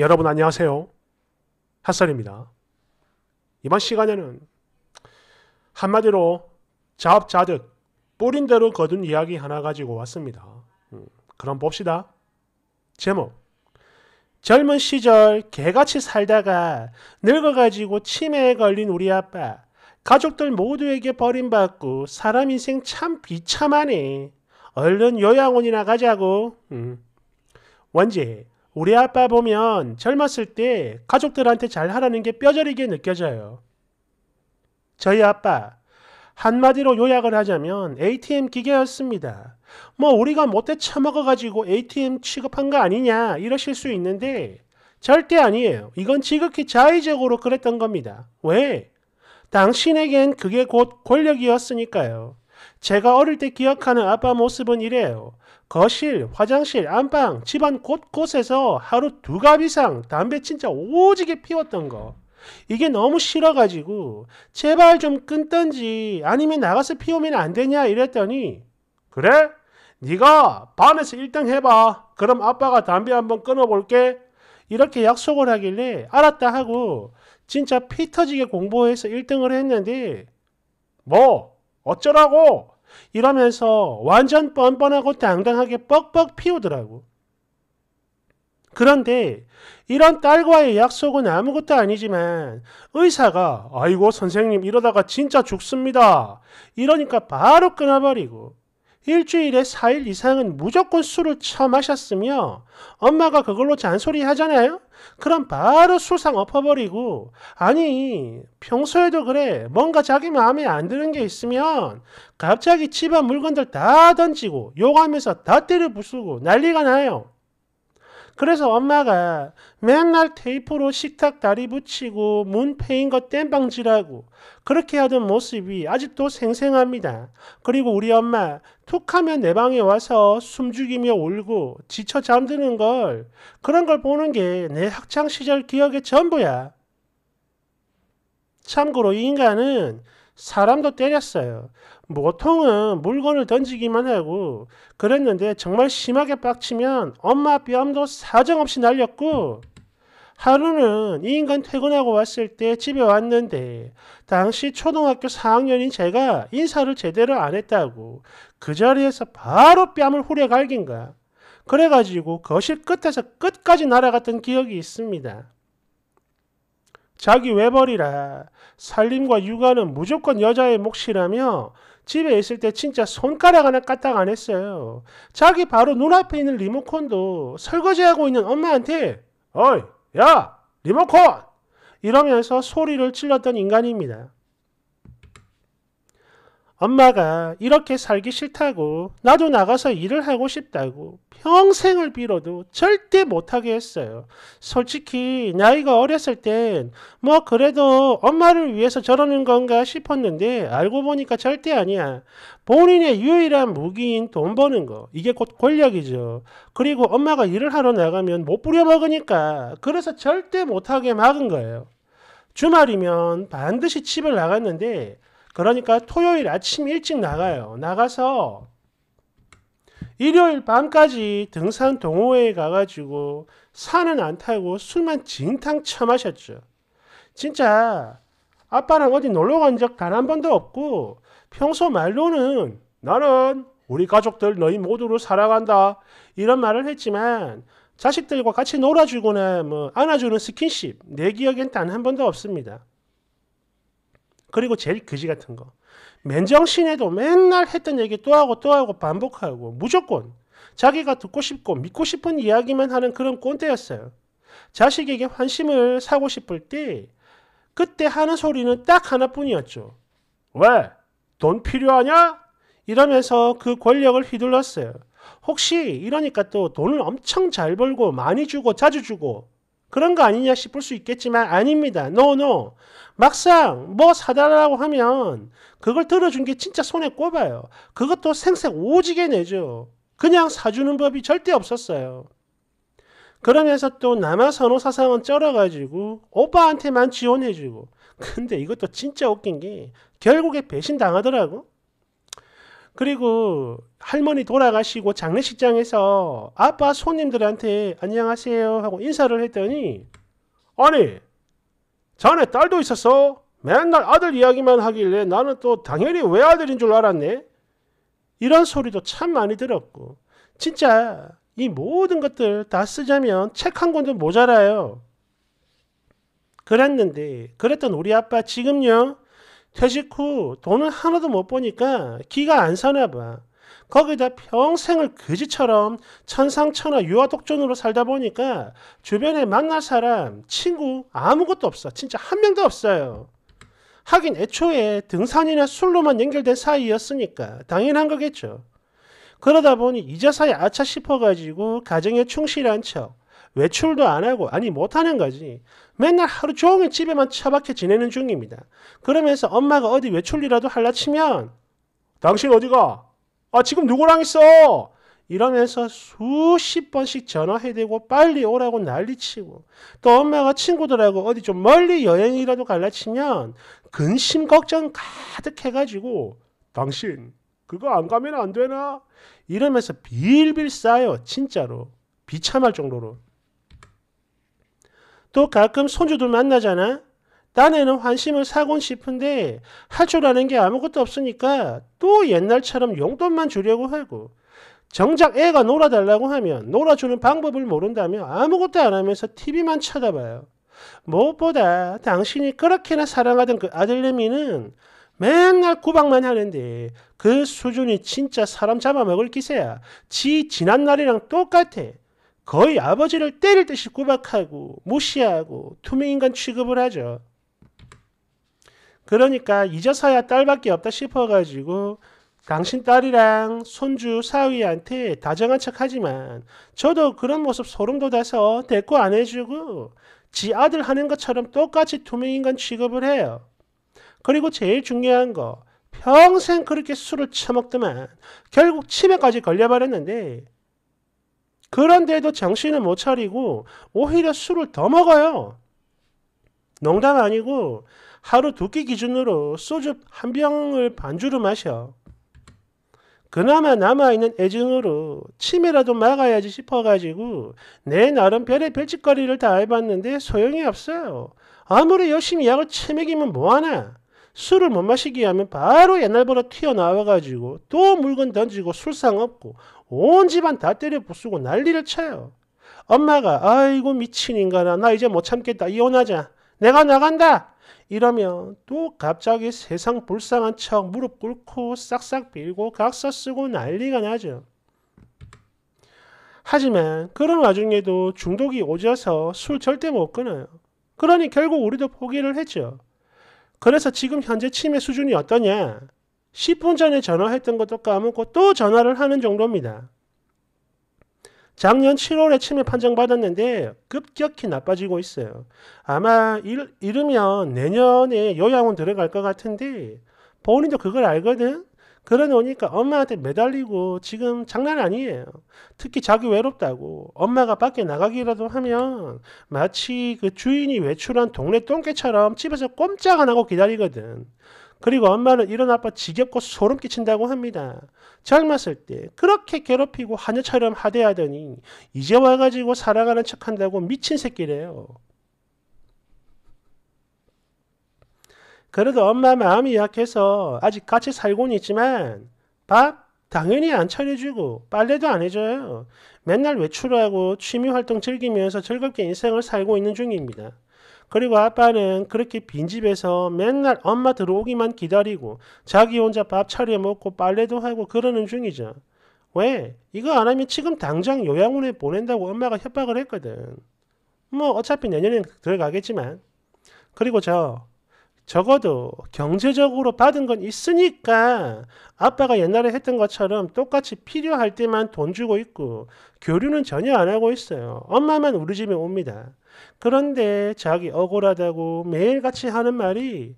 여러분 안녕하세요. 핫설입니다. 이번 시간에는 한마디로 자업자득 뿌린 대로 거둔 이야기 하나 가지고 왔습니다. 음, 그럼 봅시다. 제목 젊은 시절 개같이 살다가 늙어가지고 치매에 걸린 우리 아빠 가족들 모두에게 버림받고 사람 인생 참 비참하네. 얼른 요양원이나 가자고. 음. 원제 우리 아빠 보면 젊었을 때 가족들한테 잘 하라는 게 뼈저리게 느껴져요. 저희 아빠, 한마디로 요약을 하자면 ATM 기계였습니다. 뭐 우리가 못돼 처먹어가지고 ATM 취급한 거 아니냐 이러실 수 있는데 절대 아니에요. 이건 지극히 자의적으로 그랬던 겁니다. 왜? 당신에겐 그게 곧 권력이었으니까요. 제가 어릴 때 기억하는 아빠 모습은 이래요. 거실, 화장실, 안방, 집안 곳곳에서 하루 두 갑 이상 담배 진짜 오지게 피웠던 거. 이게 너무 싫어가지고 제발 좀 끊던지 아니면 나가서 피우면 안 되냐 이랬더니 그래? 네가 밤에서 1등 해봐. 그럼 아빠가 담배 한번 끊어볼게. 이렇게 약속을 하길래 알았다 하고 진짜 피 터지게 공부해서 1등을 했는데 뭐 어쩌라고 이러면서 완전 뻔뻔하고 당당하게 뻑뻑 피우더라고. 그런데 이런 딸과의 약속은 아무것도 아니지만 의사가 아이고 선생님 이러다가 진짜 죽습니다. 이러니까 바로 끊어버리고 일주일에 4일 이상은 무조건 술을 처마셨으며 엄마가 그걸로 잔소리 하잖아요? 그럼 바로 수상 엎어버리고 아니 평소에도 그래 뭔가 자기 마음에 안 드는 게 있으면 갑자기 집안 물건들 다 던지고 욕하면서 다 때려 부수고 난리가 나요. 그래서 엄마가 맨날 테이프로 식탁 다리 붙이고 문 패인 거 땜방질하고 그렇게 하던 모습이 아직도 생생합니다. 그리고 우리 엄마 툭하며 내 방에 와서 숨죽이며 울고 지쳐 잠드는 걸 그런 걸 보는 게 내 학창 시절 기억의 전부야. 참고로 이 인간은 사람도 때렸어요. 보통은 물건을 던지기만 하고 그랬는데 정말 심하게 빡치면 엄마 뺨도 사정없이 날렸고 하루는 이 인간 퇴근하고 왔을 때 집에 왔는데 당시 초등학교 4학년인 제가 인사를 제대로 안 했다고 그 자리에서 바로 뺨을 후려갈긴가 그래가지고 거실 끝에서 끝까지 날아갔던 기억이 있습니다. 자기 외벌이라 살림과 육아는 무조건 여자의 몫이라며 집에 있을 때 진짜 손가락 하나 까딱 안 했어요. 자기 바로 눈앞에 있는 리모컨도 설거지하고 있는 엄마한테 어이 야 리모컨 이러면서 소리를 질렀던 인간입니다. 엄마가 이렇게 살기 싫다고 나도 나가서 일을 하고 싶다고 평생을 빌어도 절대 못하게 했어요. 솔직히 나이가 어렸을 땐 뭐 그래도 엄마를 위해서 저러는 건가 싶었는데 알고 보니까 절대 아니야. 본인의 유일한 무기인 돈 버는 거 이게 곧 권력이죠. 그리고 엄마가 일을 하러 나가면 못 부려먹으니까 그래서 절대 못하게 막은 거예요. 주말이면 반드시 집을 나갔는데 그러니까 토요일 아침 일찍 나가요. 나가서 일요일 밤까지 등산 동호회에 가가지고 산은 안 타고 술만 진탕 처마셨죠. 진짜 아빠랑 어디 놀러 간 적 단 한 번도 없고 평소 말로는 나는 우리 가족들 너희 모두를 사랑한다 이런 말을 했지만 자식들과 같이 놀아주거나 뭐 안아주는 스킨십 내 기억엔 단 한 번도 없습니다. 그리고 제일 그지 같은 거. 맨정신에도 맨날 했던 얘기 또 하고 또 하고 반복하고 무조건 자기가 듣고 싶고 믿고 싶은 이야기만 하는 그런 꼰대였어요. 자식에게 환심을 사고 싶을 때 그때 하는 소리는 딱 하나뿐이었죠. 왜? 돈 필요하냐? 이러면서 그 권력을 휘둘렀어요. 혹시 이러니까 또 돈을 엄청 잘 벌고 많이 주고 자주 주고 그런 거 아니냐 싶을 수 있겠지만 아닙니다. No, no. 막상 뭐 사달라고 하면 그걸 들어준 게 진짜 손에 꼽아요. 그것도 생색 오지게 내죠. 그냥 사주는 법이 절대 없었어요. 그러면서 또 남아선호 사상은 쩔어가지고 오빠한테만 지원해주고 근데 이것도 진짜 웃긴 게 결국에 배신당하더라고. 그리고 할머니 돌아가시고 장례식장에서 아빠 손님들한테 안녕하세요 하고 인사를 했더니 아니 자네 딸도 있었어? 맨날 아들 이야기만 하길래 나는 또 당연히 외 아들인 줄 알았네. 이런 소리도 참 많이 들었고 진짜 이 모든 것들 다 쓰자면 책 한 권도 모자라요. 그랬는데 그랬던 우리 아빠 지금요 퇴직 후 돈은 하나도 못 버니까 기가 안 사나 봐. 거기다 평생을 그지처럼 천상천하 유아독존으로 살다 보니까 주변에 만날 사람, 친구 아무것도 없어. 진짜 한 명도 없어요. 하긴 애초에 등산이나 술로만 연결된 사이였으니까 당연한 거겠죠. 그러다 보니 이자사에 아차 싶어가지고 가정에 충실한 척, 외출도 안 하고 아니 못하는 거지. 맨날 하루 종일 집에만 처박혀 지내는 중입니다. 그러면서 엄마가 어디 외출이라도 할라 치면 당신 어디가? 아 지금 누구랑 있어? 이러면서 수십 번씩 전화해대고 빨리 오라고 난리치고 또 엄마가 친구들하고 어디 좀 멀리 여행이라도 갈라치면 근심 걱정 가득해가지고 당신 그거 안 가면 안 되나? 이러면서 빌빌 싸요 진짜로 비참할 정도로 또 가끔 손주들 만나잖아. 딴에는 환심을 사곤 싶은데 할 줄 아는 게 아무것도 없으니까 또 옛날처럼 용돈만 주려고 하고 정작 애가 놀아달라고 하면 놀아주는 방법을 모른다며 아무것도 안 하면서 TV만 쳐다봐요. 무엇보다 당신이 그렇게나 사랑하던 그 아들내미는 맨날 구박만 하는데 그 수준이 진짜 사람 잡아먹을 기세야. 지 지난 날이랑 똑같아. 거의 아버지를 때릴 듯이 구박하고 무시하고 투명인간 취급을 하죠. 그러니까 이제서야 딸밖에 없다 싶어가지고 당신 딸이랑 손주 사위한테 다정한 척 하지만 저도 그런 모습 소름 돋아서 대꾸 안 해주고 지 아들 하는 것처럼 똑같이 투명인간 취급을 해요. 그리고 제일 중요한 거 평생 그렇게 술을 처먹더만 결국 치매까지 걸려버렸는데 그런데도 정신을 못 차리고 오히려 술을 더 먹어요. 농담 아니고 하루 두 끼 기준으로 소주 한 병을 반주로 마셔. 그나마 남아있는 애증으로 침이라도 막아야지 싶어가지고 내 나름 별의 별짓거리를 다 해봤는데 소용이 없어요. 아무리 열심히 약을 처먹이면 뭐하나? 술을 못 마시게 하면 바로 옛날보다 튀어나와가지고 또 물건 던지고 술상 없고 온 집안 다 때려 부수고 난리를 쳐요. 엄마가 아이고 미친 인간아 나 이제 못 참겠다 이혼하자 내가 나간다 이러면 또 갑자기 세상 불쌍한 척 무릎 꿇고 싹싹 빌고 각서 쓰고 난리가 나죠. 하지만 그런 와중에도 중독이 오져서 술 절대 못 끊어요. 그러니 결국 우리도 포기를 했죠. 그래서 지금 현재 치매 수준이 어떠냐? 10분 전에 전화했던 것도 까먹고 또 전화를 하는 정도입니다. 작년 7월에 치매 판정받았는데 급격히 나빠지고 있어요. 아마 이르면 내년에 요양원 들어갈 것 같은데 본인도 그걸 알거든? 그러다 보니까 엄마한테 매달리고 지금 장난 아니에요. 특히 자기 외롭다고 엄마가 밖에 나가기라도 하면 마치 그 주인이 외출한 동네 똥개처럼 집에서 꼼짝 안 하고 기다리거든. 그리고 엄마는 이런 아빠 지겹고 소름 끼친다고 합니다. 젊었을 때 그렇게 괴롭히고 하녀처럼 하대하더니 이제 와가지고 살아가는 척한다고 미친 새끼래요. 그래도 엄마 마음이 약해서 아직 같이 살고는 있지만 밥 당연히 안 차려주고 빨래도 안 해줘요. 맨날 외출하고 취미활동 즐기면서 즐겁게 인생을 살고 있는 중입니다. 그리고 아빠는 그렇게 빈집에서 맨날 엄마 들어오기만 기다리고 자기 혼자 밥 차려 먹고 빨래도 하고 그러는 중이죠. 왜? 이거 안 하면 지금 당장 요양원에 보낸다고 엄마가 협박을 했거든. 뭐 어차피 내년엔 들어가겠지만. 그리고 저 적어도 경제적으로 받은 건 있으니까 아빠가 옛날에 했던 것처럼 똑같이 필요할 때만 돈 주고 있고 교류는 전혀 안 하고 있어요. 엄마만 우리 집에 옵니다. 그런데 자기 억울하다고 매일같이 하는 말이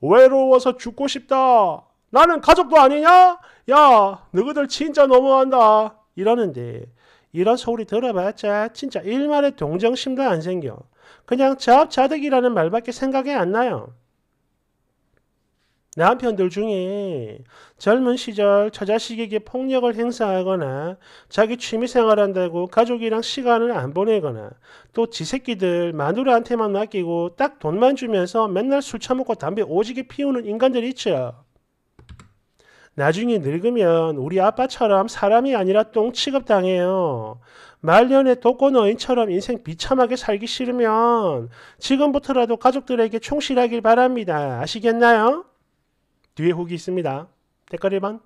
외로워서 죽고 싶다. 나는 가족도 아니냐? 야, 너희들 진짜 너무한다. 이러는데 이런 소리 들어봤자 진짜 일말의 동정심도 안 생겨. 그냥 자업자득이라는 말밖에 생각이 안 나요. 남편들 중에 젊은 시절 처자식에게 폭력을 행사하거나 자기 취미생활 한다고 가족이랑 시간을 안 보내거나 또 지 새끼들 마누라한테만 맡기고 딱 돈만 주면서 맨날 술 처먹고 담배 오지게 피우는 인간들 있죠. 나중에 늙으면 우리 아빠처럼 사람이 아니라 똥 취급당해요. 말년에 독거노인처럼 인생 비참하게 살기 싫으면 지금부터라도 가족들에게 충실하길 바랍니다. 아시겠나요? 뒤에 훅이 있습니다. 댓글 1번.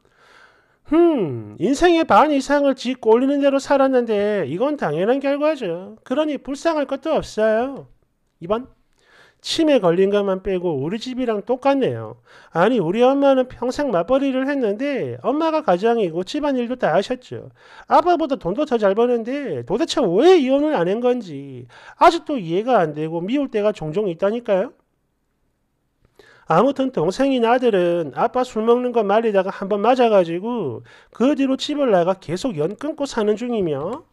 흠, 인생의 반 이상을 짓고 올리는 대로 살았는데 이건 당연한 결과죠. 그러니 불쌍할 것도 없어요. 2번. 치매 걸린 것만 빼고 우리 집이랑 똑같네요. 아니 우리 엄마는 평생 맞벌이를 했는데 엄마가 가장이고 집안일도 다 하셨죠. 아빠보다 돈도 더 잘 버는데 도대체 왜 이혼을 안 한 건지 아직도 이해가 안 되고 미울 때가 종종 있다니까요. 아무튼 동생인 아들은 아빠 술 먹는 거 말리다가 한 번 맞아가지고 그 뒤로 집을 나가 계속 연 끊고 사는 중이며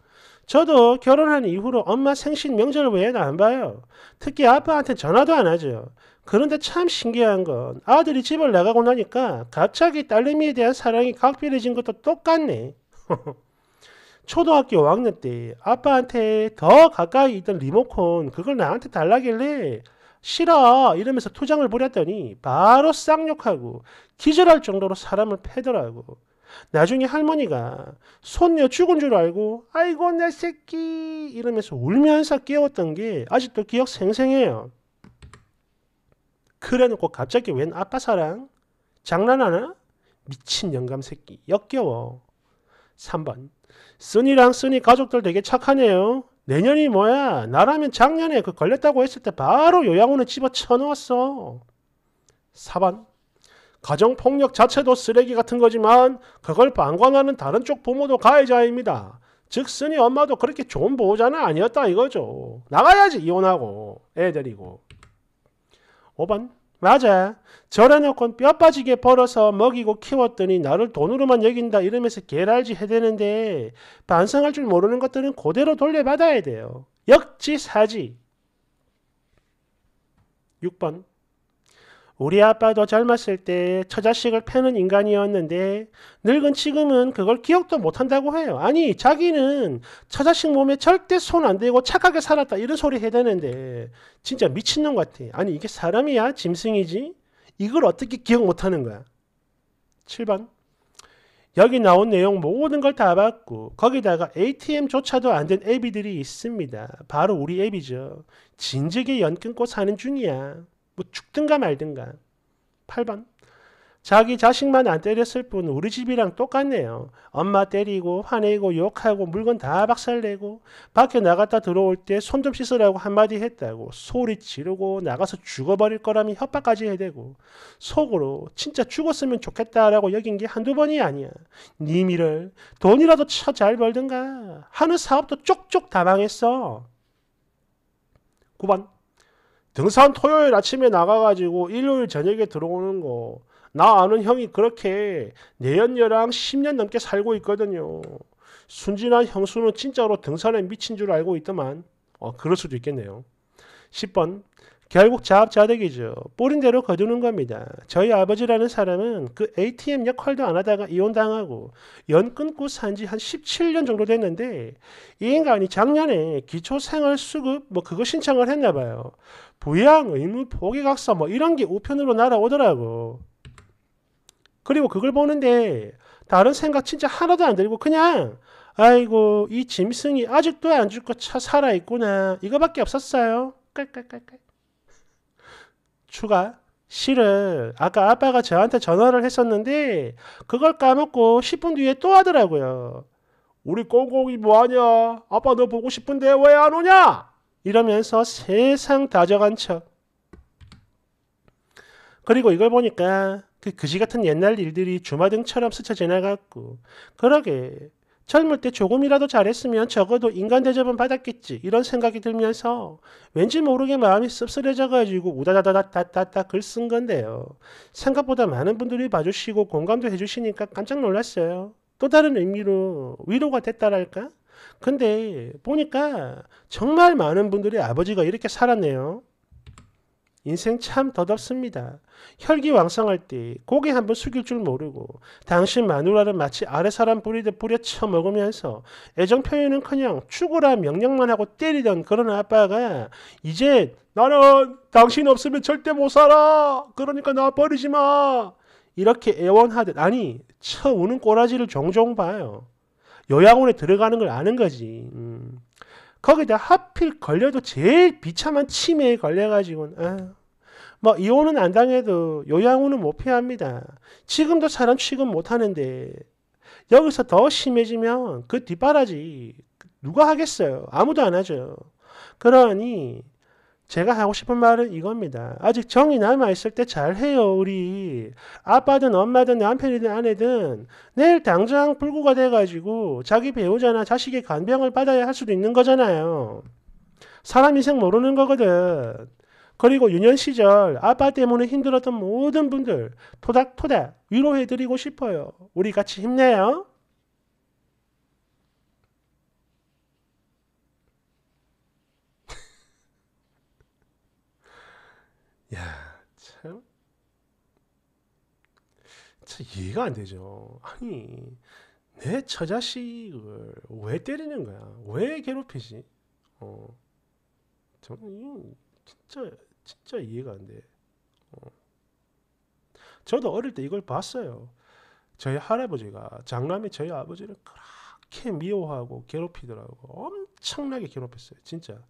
저도 결혼한 이후로 엄마 생신 명절 외에는 안 봐요. 특히 아빠한테 전화도 안 하죠. 그런데 참 신기한 건 아들이 집을 나가고 나니까 갑자기 딸내미에 대한 사랑이 각별해진 것도 똑같네. 초등학교 5학년 때 아빠한테 더 가까이 있던 리모컨 그걸 나한테 달라길래 싫어 이러면서 투장을 부렸더니 바로 쌍욕하고 기절할 정도로 사람을 패더라고. 나중에 할머니가 손녀 죽은 줄 알고 아이고 내 새끼 이러면서 울면서 깨웠던 게 아직도 기억 생생해요. 그래놓고 갑자기 웬 아빠 사랑? 장난하나? 미친 영감 새끼 역겨워. 3번 쓰이랑쓰이 가족들 되게 착하네요. 내년이 뭐야? 나라면 작년에 그 걸렸다고 했을 때 바로 요양원에 집어 쳐넣었어. 4번. 가정폭력 자체도 쓰레기 같은 거지만 그걸 방관하는 다른 쪽 부모도 가해자입니다. 즉 쓰니 엄마도 그렇게 좋은 보호자는 아니었다 이거죠. 나가야지 이혼하고 애 데리고. 5번. 맞아. 절여놓고 뼈 빠지게 벌어서 먹이고 키웠더니 나를 돈으로만 여긴다 이러면서 개랄지 해대는데 반성할 줄 모르는 것들은 그대로 돌려받아야 돼요. 역지사지. 6번. 우리 아빠도 젊었을 때 처자식을 패는 인간이었는데 늙은 지금은 그걸 기억도 못한다고 해요. 아니 자기는 처자식 몸에 절대 손 안 대고 착하게 살았다 이런 소리 해대는데 진짜 미친놈 같아. 아니 이게 사람이야 짐승이지? 이걸 어떻게 기억 못하는 거야? 7번 여기 나온 내용 모든 걸 다 봤고 거기다가 ATM조차도 안 된 애비들이 있습니다. 바로 우리 애비죠. 진즉에 연끊고 사는 중이야. 뭐 죽든가 말든가. 8번. 자기 자식만 안 때렸을 뿐 우리 집이랑 똑같네요. 엄마 때리고 화내고 욕하고 물건 다 박살내고 밖에 나갔다 들어올 때 손 좀 씻으라고 한마디 했다고 소리 지르고 나가서 죽어버릴 거라며 협박까지 해대고 속으로 진짜 죽었으면 좋겠다라고 여긴 게 한두 번이 아니야. 니미를 돈이라도 차잘 벌든가 하는 사업도 쪽쪽 다 망했어. 9번 등산 토요일 아침에 나가가지고 일요일 저녁에 들어오는 거. 나 아는 형이 그렇게 내연녀랑 10년 넘게 살고 있거든요. 순진한 형수는 진짜로 등산에 미친 줄 알고 있더만. 어, 그럴 수도 있겠네요. 10번. 결국 자업자득이죠. 뿌린 대로 거두는 겁니다. 저희 아버지라는 사람은 그 ATM 역할도 안 하다가 이혼당하고 연 끊고 산 지 한 17년 정도 됐는데 이 인간이 작년에 기초생활수급 뭐 그거 신청을 했나 봐요. 부양, 의무, 포기각서 뭐 이런 게 우편으로 날아오더라고. 그리고 그걸 보는데 다른 생각 진짜 하나도 안 들고 그냥 아이고 이 짐승이 아직도 안 죽고 차 살아있구나 이거밖에 없었어요. 깔깔깔깔. 추가 실은 아까 아빠가 저한테 전화를 했었는데 그걸 까먹고 10분 뒤에 또 하더라고요. 우리 꽁꽁이 뭐하냐? 아빠 너 보고 싶은데 왜 안 오냐? 이러면서 세상 다져간 척. 그리고 이걸 보니까 그 그지 같은 옛날 일들이 주마등처럼 스쳐 지나갔고 그러게 젊을 때 조금이라도 잘했으면 적어도 인간 대접은 받았겠지 이런 생각이 들면서 왠지 모르게 마음이 씁쓸해져가지고 우다다다다다다 글 쓴 건데요. 생각보다 많은 분들이 봐주시고 공감도 해주시니까 깜짝 놀랐어요. 또 다른 의미로 위로가 됐다랄까? 근데 보니까 정말 많은 분들이 아버지가 이렇게 살았네요. 인생 참 덧없습니다. 혈기왕성할 때 고개 한번 숙일 줄 모르고 당신 마누라를 마치 아래 사람 뿌리듯 뿌려쳐 먹으면서 애정 표현은커녕 죽으라 명령만 하고 때리던 그런 아빠가 이제 나는 당신 없으면 절대 못 살아. 그러니까 나 버리지 마. 이렇게 애원하듯 아니 쳐 우는 꼬라지를 종종 봐요. 요양원에 들어가는 걸 아는 거지. 음. 거기다 하필 걸려도 제일 비참한 치매에 걸려가지고 아, 뭐 이혼은 안 당해도 요양원은 못 피합니다. 지금도 사람 취급 못 하는데 여기서 더 심해지면 그 뒷바라지 누가 하겠어요? 아무도 안 하죠. 그러니 제가 하고 싶은 말은 이겁니다. 아직 정이 남아있을 때 잘해요, 우리. 아빠든 엄마든 남편이든 아내든 내일 당장 불구가 돼가지고 자기 배우자나 자식의 간병을 받아야 할 수도 있는 거잖아요. 사람 인생 모르는 거거든. 그리고 유년 시절 아빠 때문에 힘들었던 모든 분들 토닥토닥 위로해드리고 싶어요. 우리 같이 힘내요. 진 이해가 안 되죠. 아니 내 처자식을 왜 때리는 거야? 왜 괴롭히지? 어, 저는 진짜 진짜 이해가 안 돼. 어. 저도 어릴 때 이걸 봤어요. 저희 할아버지가 장남이 저희 아버지를 그렇게 미워하고 괴롭히더라고. 엄청나게 괴롭혔어요, 진짜.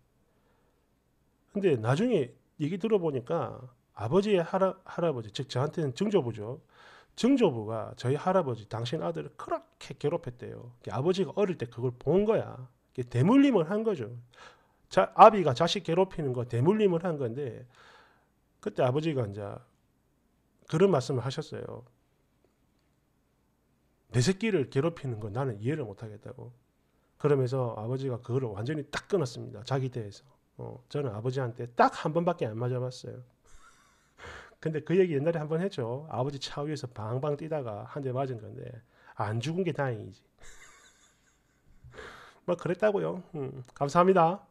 근데 나중에 얘기 들어보니까 아버지의 할아, 할아버지, 즉 저한테는 증조부죠. 증조부가 저희 할아버지 당신 아들을 그렇게 괴롭혔대요. 아버지가 어릴 때 그걸 본 거야. 대물림을 한 거죠. 자, 아비가 자식 괴롭히는 거 대물림을 한 건데 그때 아버지가 이제 그런 말씀을 하셨어요. 내 새끼를 괴롭히는 건 나는 이해를 못하겠다고. 그러면서 아버지가 그걸 완전히 딱 끊었습니다. 자기 대해서 어, 저는 아버지한테 딱 한 번밖에 안 맞아봤어요. 근데 그 얘기 옛날에 한 번 했죠. 아버지 차 위에서 방방 뛰다가 한 대 맞은 건데 안 죽은 게 다행이지. 뭐 그랬다고요. 음, 감사합니다.